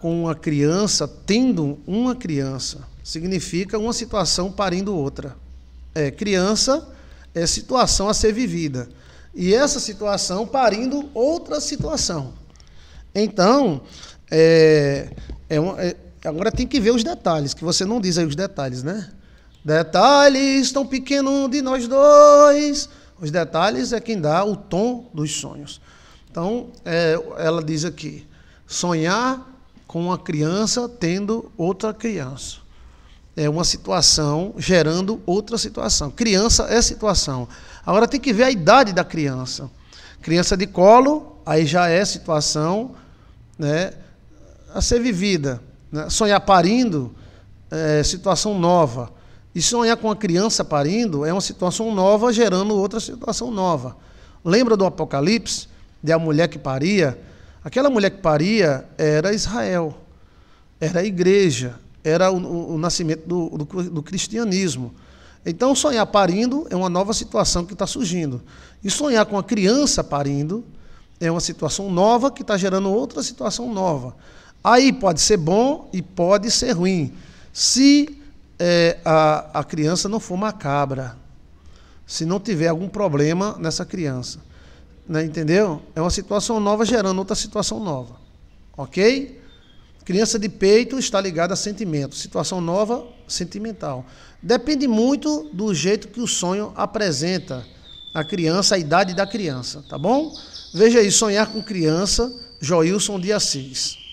com uma criança, tendo uma criança, significa uma situação parindo outra. É, criança é situação a ser vivida. E essa situação parindo outra situação. Então, é, é, uma, é agora tem que ver os detalhes, que você não diz aí os detalhes, né? Detalhes tão pequeno de nós dois. Os detalhes é quem dá o tom dos sonhos. Então, é, ela diz aqui: sonhar com uma criança tendo outra criança. É uma situação gerando outra situação. Criança é situação. Agora tem que ver a idade da criança. Criança de colo, aí já é situação né, a ser vivida. Né? Sonhar parindo é situação nova. E sonhar com a criança parindo é uma situação nova gerando outra situação nova. Lembra do Apocalipse, de a mulher que paria? Aquela mulher que paria era Israel, era a igreja, era o, o, o nascimento do, do, do, cristianismo. Então, sonhar parindo é uma nova situação que está surgindo. E sonhar com a criança parindo é uma situação nova que está gerando outra situação nova. Aí pode ser bom e pode ser ruim, se é, a, a criança não for macabra, se não tiver algum problema nessa criança. Né, entendeu? É uma situação nova gerando outra situação nova. Ok? Criança de peito está ligada a sentimento. Situação nova, sentimental. Depende muito do jeito que o sonho apresenta a criança, a idade da criança, tá bom? Veja aí, sonhar com criança, Joilson de Assis.